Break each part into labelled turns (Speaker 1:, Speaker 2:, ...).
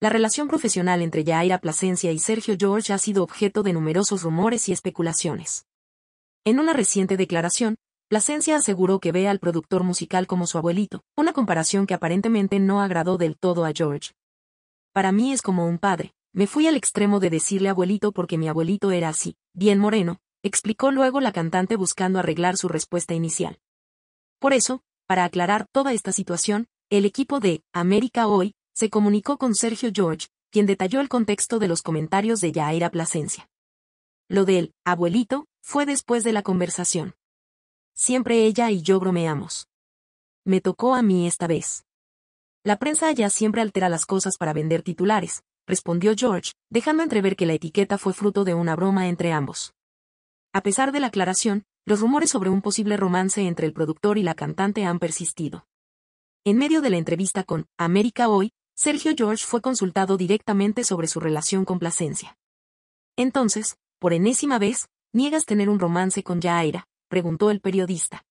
Speaker 1: La relación profesional entre Yaira Plasencia y Sergio George ha sido objeto de numerosos rumores y especulaciones. En una reciente declaración, Plasencia aseguró que ve al productor musical como su abuelito, una comparación que aparentemente no agradó del todo a George. Para mí es como un padre, me fui al extremo de decirle abuelito porque mi abuelito era así, bien moreno, explicó luego la cantante buscando arreglar su respuesta inicial. Por eso, para aclarar toda esta situación, el equipo de América Hoy se comunicó con Sergio George, quien detalló el contexto de los comentarios de Yaira Plasencia. Lo del abuelito fue después de la conversación. Siempre ella y yo bromeamos. Me tocó a mí esta vez. La prensa ya siempre altera las cosas para vender titulares, respondió George, dejando entrever que la etiqueta fue fruto de una broma entre ambos. A pesar de la aclaración, los rumores sobre un posible romance entre el productor y la cantante han persistido. En medio de la entrevista con América Hoy, Sergio George fue consultado directamente sobre su relación con Plasencia. Entonces, por enésima vez, niegas tener un romance con Yaira, preguntó el periodista.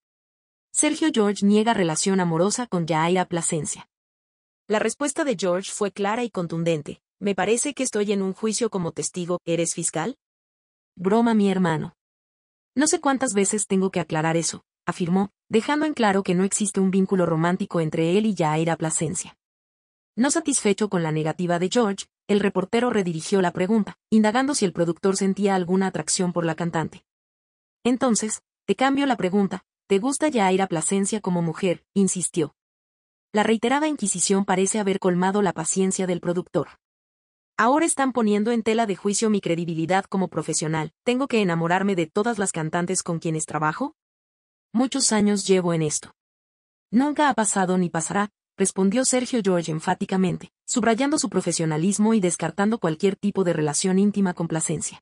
Speaker 1: Sergio George niega relación amorosa con Yaira Plasencia. La respuesta de George fue clara y contundente. Me parece que estoy en un juicio como testigo. ¿Eres fiscal? Broma mi hermano. No sé cuántas veces tengo que aclarar eso, afirmó, dejando en claro que no existe un vínculo romántico entre él y Yaira Plasencia. No satisfecho con la negativa de George, el reportero redirigió la pregunta, indagando si el productor sentía alguna atracción por la cantante. Entonces, te cambio la pregunta, ¿te gusta ya a Plasencia como mujer? insistió. La reiterada inquisición parece haber colmado la paciencia del productor. Ahora están poniendo en tela de juicio mi credibilidad como profesional. ¿Tengo que enamorarme de todas las cantantes con quienes trabajo? Muchos años llevo en esto. Nunca ha pasado ni pasará, respondió Sergio George enfáticamente, subrayando su profesionalismo y descartando cualquier tipo de relación íntima con Plasencia.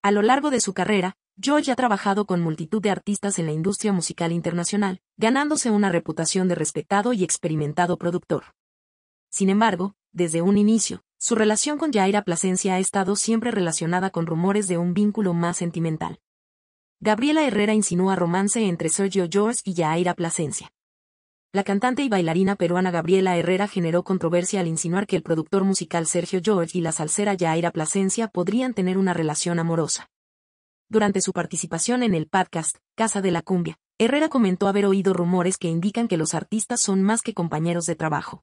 Speaker 1: A lo largo de su carrera, George ha trabajado con multitud de artistas en la industria musical internacional, ganándose una reputación de respetado y experimentado productor. Sin embargo, desde un inicio, su relación con Jaira Placencia ha estado siempre relacionada con rumores de un vínculo más sentimental. Gabriela Herrera insinúa romance entre Sergio George y Jaira Placencia. La cantante y bailarina peruana Gabriela Herrera generó controversia al insinuar que el productor musical Sergio George y la salsera Yaira Plasencia podrían tener una relación amorosa. Durante su participación en el podcast Casa de la Cumbia, Herrera comentó haber oído rumores que indican que los artistas son más que compañeros de trabajo.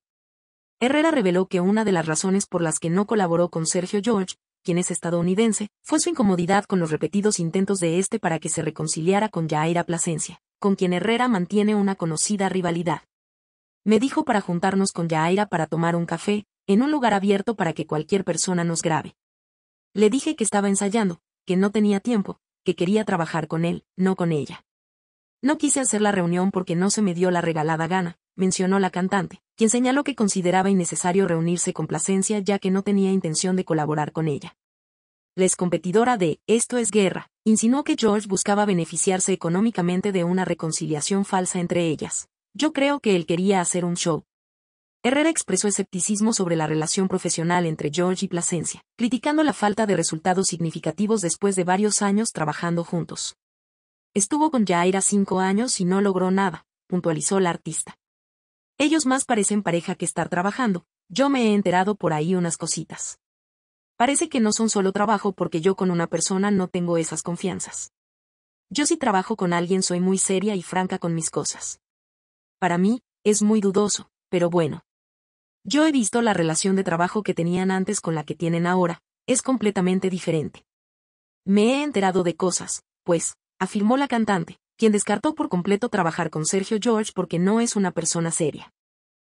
Speaker 1: Herrera reveló que una de las razones por las que no colaboró con Sergio George, quien es estadounidense, fue su incomodidad con los repetidos intentos de este para que se reconciliara con Yaira Plasencia con quien Herrera mantiene una conocida rivalidad. Me dijo para juntarnos con Yaira para tomar un café, en un lugar abierto para que cualquier persona nos grabe. Le dije que estaba ensayando, que no tenía tiempo, que quería trabajar con él, no con ella. No quise hacer la reunión porque no se me dio la regalada gana, mencionó la cantante, quien señaló que consideraba innecesario reunirse con Placencia ya que no tenía intención de colaborar con ella. La competidora de Esto es Guerra, insinuó que George buscaba beneficiarse económicamente de una reconciliación falsa entre ellas. Yo creo que él quería hacer un show. Herrera expresó escepticismo sobre la relación profesional entre George y Plasencia, criticando la falta de resultados significativos después de varios años trabajando juntos. Estuvo con Jaira cinco años y no logró nada, puntualizó la artista. Ellos más parecen pareja que estar trabajando, yo me he enterado por ahí unas cositas. Parece que no son solo trabajo porque yo con una persona no tengo esas confianzas. Yo si trabajo con alguien soy muy seria y franca con mis cosas. Para mí, es muy dudoso, pero bueno. Yo he visto la relación de trabajo que tenían antes con la que tienen ahora, es completamente diferente. Me he enterado de cosas, pues, afirmó la cantante, quien descartó por completo trabajar con Sergio George porque no es una persona seria.